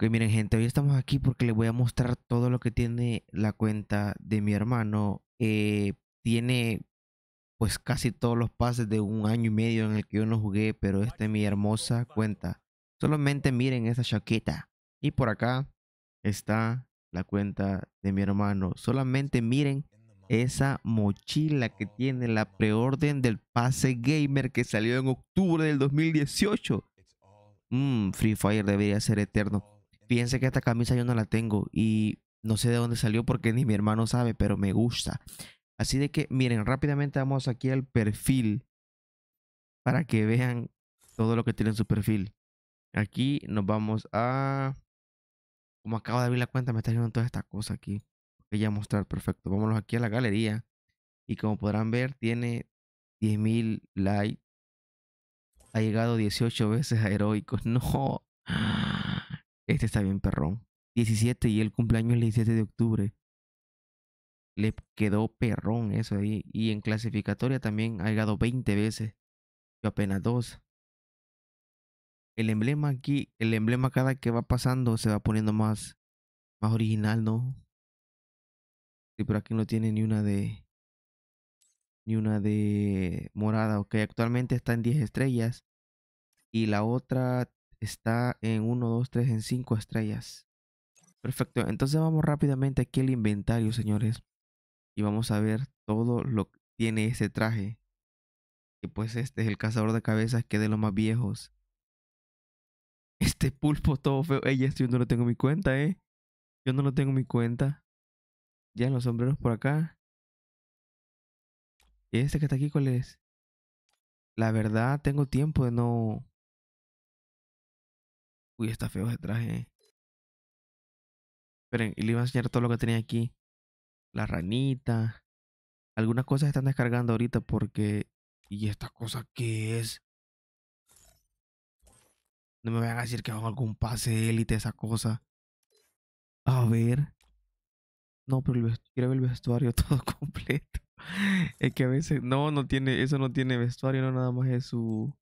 Ok, miren gente, hoy estamos aquí porque les voy a mostrar todo lo que tiene la cuenta de mi hermano. Eh, tiene pues casi todos los pases de un año y medio en el que yo no jugué, pero esta es mi hermosa cuenta. Solamente miren esa chaqueta. Y por acá está la cuenta de mi hermano. Solamente miren esa mochila que tiene la preorden del pase gamer que salió en octubre del 2018. Mmm, Free Fire debería ser eterno piense que esta camisa yo no la tengo y no sé de dónde salió porque ni mi hermano sabe, pero me gusta. Así de que miren, rápidamente vamos aquí al perfil para que vean todo lo que tiene en su perfil. Aquí nos vamos a... Como acabo de abrir la cuenta, me está llevando toda esta cosa aquí. Que ya mostrar, perfecto. Vámonos aquí a la galería. Y como podrán ver, tiene 10.000 likes. Ha llegado 18 veces a heroicos. No. Este está bien perrón. 17 y el cumpleaños el 17 de octubre. Le quedó perrón eso ahí. Y en clasificatoria también ha llegado 20 veces. Yo apenas dos. El emblema aquí, el emblema cada que va pasando se va poniendo más, más original, ¿no? Sí, pero aquí no tiene ni una de. Ni una de morada. Ok, actualmente está en 10 estrellas. Y la otra está en 1, 2, 3, en 5 estrellas. Perfecto, entonces vamos rápidamente aquí al inventario, señores. Y vamos a ver todo lo que tiene ese traje. Que pues este es el cazador de cabezas que es de los más viejos. Este pulpo todo feo. Ey, esto yo no lo tengo en mi cuenta, eh. Yo no lo tengo en mi cuenta. Ya los sombreros por acá. ¿Y este que está aquí cuál es? La verdad, tengo tiempo de no Uy, está feo ese traje. Eh. Esperen, y le iba a enseñar todo lo que tenía aquí. La ranita. Algunas cosas están descargando ahorita porque... ¿Y esta cosa qué es? No me vayan a decir que hago algún pase élite esa cosa. A ver. No, pero quiero ver el vestuario todo completo. Es que a veces. No, no tiene. Eso no tiene vestuario, no, nada más es su.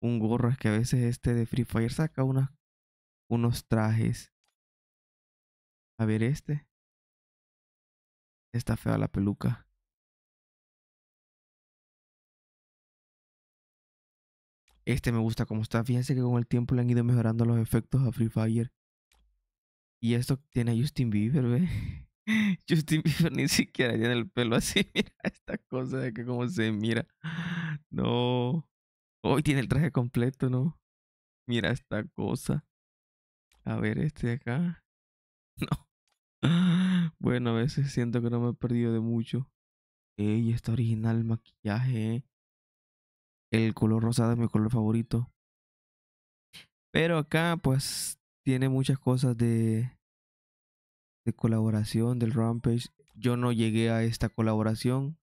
Un gorro. Es que a veces este de Free Fire saca unas unos trajes. A ver este. Está fea la peluca. Este me gusta como está. Fíjense que con el tiempo le han ido mejorando los efectos a Free Fire. Y esto tiene a Justin Bieber, ve. Justin Bieber ni siquiera tiene el pelo así. Mira esta cosa de que como se mira. No. Hoy tiene el traje completo, ¿no? Mira esta cosa. A ver, este de acá. No. Bueno, a veces siento que no me he perdido de mucho. Ey, está original el maquillaje. Eh. El color rosado es mi color favorito. Pero acá, pues, tiene muchas cosas de, de colaboración del Rampage. Yo no llegué a esta colaboración.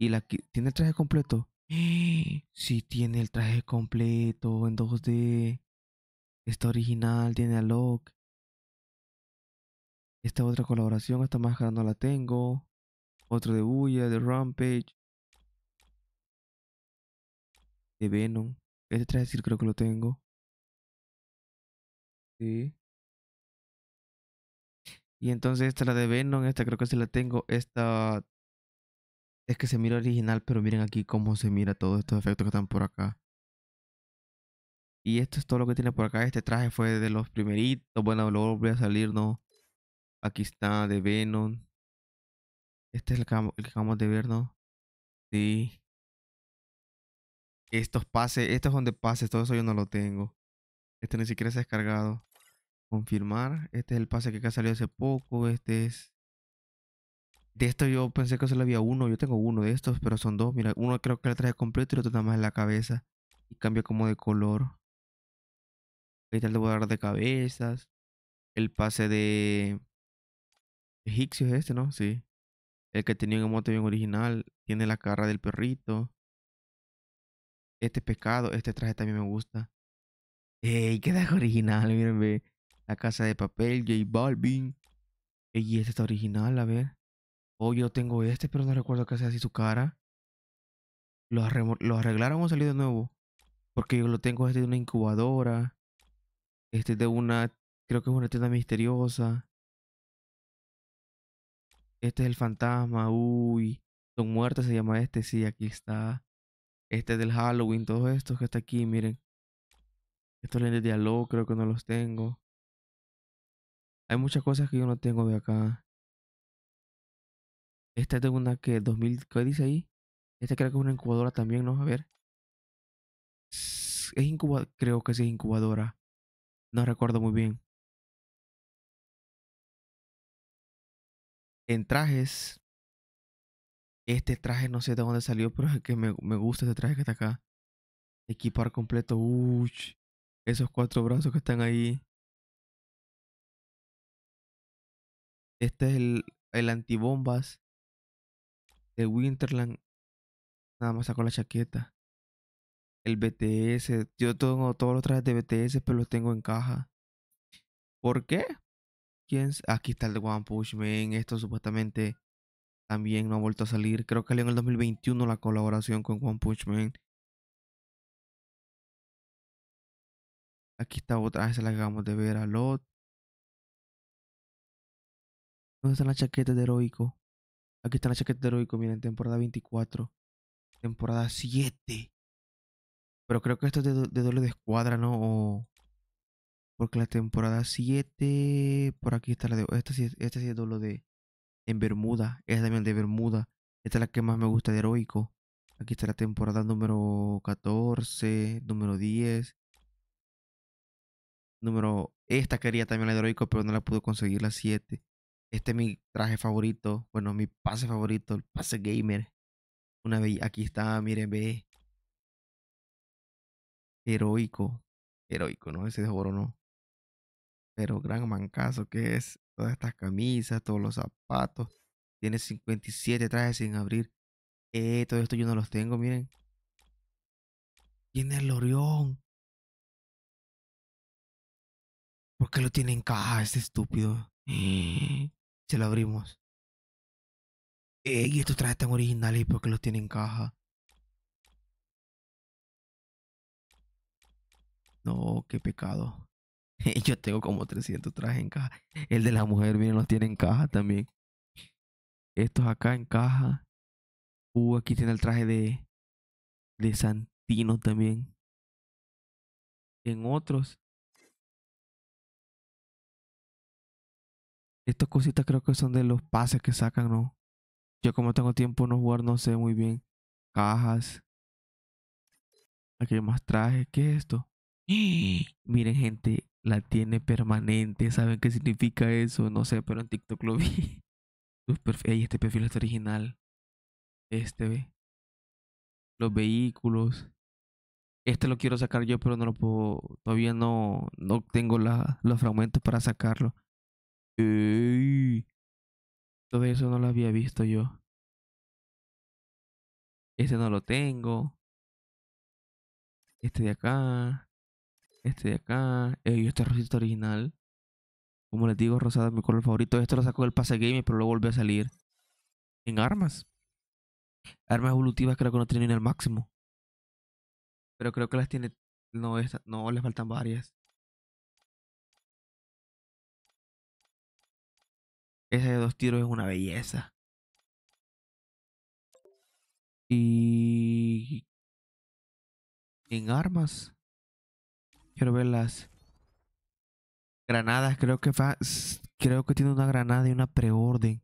Y la tiene el traje completo. Sí, tiene el traje completo en 2D. Esta original, tiene a Locke. Esta otra colaboración, esta máscara no la tengo. Otro de Buya, de Rampage. De Venom. Este traje sí creo que lo tengo. Sí. Y entonces esta la de Venom, esta creo que sí la tengo. Esta es que se mira original, pero miren aquí cómo se mira todos estos efectos que están por acá. Y esto es todo lo que tiene por acá. Este traje fue de los primeritos. Bueno, luego voy a salir, ¿no? Aquí está, de Venom. Este es el que, acabamos de ver, ¿no? Sí. Estos pases, estos son de pases, todo eso yo no lo tengo. Este ni siquiera se ha descargado. Confirmar. Este es el pase que acá salió hace poco. Este es. De esto yo pensé que solo había uno. Yo tengo uno de estos, pero son dos. Mira, uno creo que el traje completo y el otro nada más en la cabeza. Y cambia como de color. Ahí está el de cabezas. El pase de. Egipcio este, ¿no? Sí. El que tenía un emote bien original. Tiene la cara del perrito. Este pescado, este traje también me gusta. ¡Ey! ¡Qué original! Miren, ve. La casa de papel, J Balvin. Ey, este está original, a ver. Oh, yo tengo este, pero no recuerdo que sea así su cara. ¿Lo, arreglaron o salió de nuevo? Porque yo lo tengo de una incubadora. Este es de una, creo que es una tienda misteriosa. Este es el fantasma, uy. Son muertos. se llama este, sí, aquí está. Este es del Halloween, todos estos que está aquí, miren. Estos lentes de diálogo. creo que no los tengo. Hay muchas cosas que yo no tengo de acá. Esta es de una que 2000, ¿qué dice ahí? Este creo que es una incubadora también, ¿no? A ver. Es incubadora, creo que sí es incubadora. No recuerdo muy bien. En trajes. Este traje no sé de dónde salió, pero es que me, me gusta este traje que está acá. Equipar completo. Uy, esos cuatro brazos que están ahí. Este es el, el antibombas de Winterland. Nada más sacó la chaqueta el BTS. Yo tengo todos los trajes de BTS, pero los tengo en caja. ¿Por qué? ¿Quién? Aquí está el de One Push Man. Esto supuestamente también no ha vuelto a salir. Creo que salió en el 2021 la colaboración con One Punch Man. Aquí está otra. vez esa la acabamos de ver a Lot. ¿Dónde están las chaquetas de heroico? Aquí están las chaquetas de heroico, miren, temporada 24. Temporada 7. Pero creo que esto es de, doble de escuadra, ¿no? O... Porque la temporada 7. Por aquí está la de. Esta sí, esta de doble de. En Bermuda. Es también de Bermuda. Esta es la que más me gusta de Heroico. Aquí está la temporada número 14, número 10. Número. Esta quería también la de Heroico, pero no la pude conseguir, la 7. Este es mi traje favorito. Bueno, mi pase favorito, el pase gamer. Una vez... Aquí está, miren, ve heroico, heroico, no Ese de oro no, pero gran mancazo que es, todas estas camisas, todos los zapatos, tiene 57 trajes sin abrir, eh, todo esto yo no los tengo, miren. Tiene el Orión. ¿Por qué lo tiene en caja este estúpido? Se lo abrimos. ¿Y estos trajes tan originales, ¿por qué los tiene en caja? No, qué pecado. Yo tengo como 300 trajes en caja. El de la mujer, miren, los tiene en caja también. Estos acá en caja. Uh, aquí tiene el traje de, de Santino también. En otros. Estas cositas creo que son de los pases que sacan, ¿no? Yo como tengo tiempo no jugar, no sé muy bien. Cajas. Aquí hay más trajes. ¿Qué es esto? ¡Eh! Miren, gente, la tiene permanente. ¿Saben qué significa eso? No sé, pero en TikTok lo vi. Ey, este perfil es original. Este, ve. Los vehículos. Este lo quiero sacar yo, pero no lo puedo. Todavía no, no tengo los fragmentos para sacarlo. Todo eso no lo había visto yo. Este no lo tengo. Este de acá este de acá. Eh, y este rosito original. Como les digo, rosada es mi color favorito. Esto lo saco del pase game, pero lo volvió a salir en armas. Armas evolutivas creo que no tienen el máximo. Pero creo que las tiene... No, esta, no les faltan varias. Esa de dos tiros es una belleza. Y... En armas. Quiero ver las granadas. Creo que fa creo que tiene una granada y una preorden.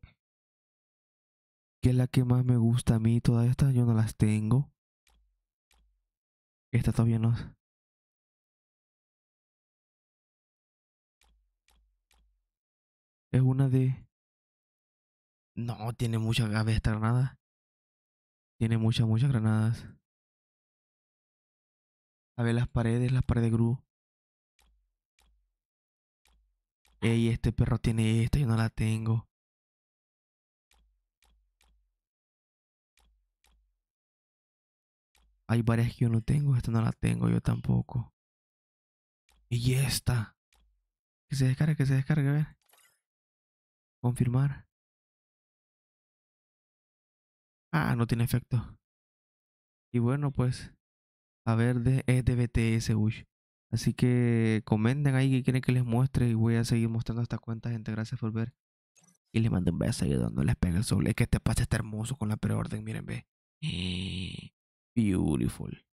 Que es la que más me gusta a mí. Todas estas yo no las tengo. Esta todavía no. Es una de... No, tiene muchas gabe esta granada. Tiene muchas, muchas granadas. A ver las paredes, las paredes gru. Ey, este perro tiene esta, yo no la tengo. Hay varias que yo no tengo, esta no la tengo yo tampoco. Y esta. Que se descargue, que se descargue, a ver. Confirmar. Ah, no tiene efecto. Y bueno, pues. A ver, de, es de BTS, uy. Así que comenten ahí que quieren que les muestre y voy a seguir mostrando estas cuenta, gente. Gracias por ver. Y les mando un beso y no les pegue el sol. Es que este pase está hermoso con la preorden, miren, ve. Beautiful.